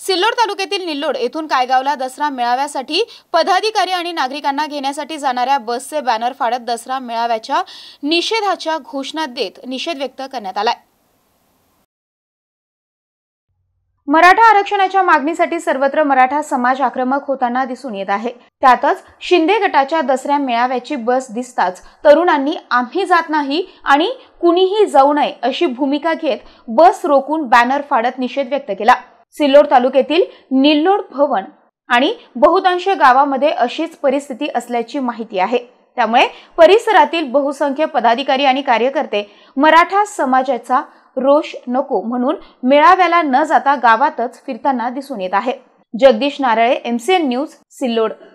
सिल्लोड तालुक्यातील निल्लोड येथून कायगावला दसरा मेळाव्यासाठी पदाधिकारी आणि नागरिकांना घेण्यासाठी जाणाऱ्या बसचे बॅनर फाडत दसरा मेळाव्याच्या निषेधाच्या घोषणा देत निषेध व्यक्त करण्यात आलाय मराठा आरक्षणाच्या मागणीसाठी सर्वत्र मराठा समाज आक्रमक होताना दिसून येत आहे त्यातच शिंदे गटाच्या दसऱ्या मेळाव्याची बस दिसताच तरुणांनी आम्ही जात नाही आणि कुणीही जाऊ नये अशी भूमिका घेत बस रोखून बॅनर फाडत निषेध व्यक्त केला सिल्लोड तालुक्यातील निल्लोड भवन आणि बहुतांश गावामध्ये अशीच परिस्थिती असल्याची माहिती आहे त्यामुळे परिसरातील बहुसंख्य पदाधिकारी आणि कार्यकर्ते मराठा समाजाचा रोष नको म्हणून मेळाव्याला न जाता गावातच फिरताना दिसून येत आहे जगदीश नारळे एमसीएन न्यूज सिल्लोड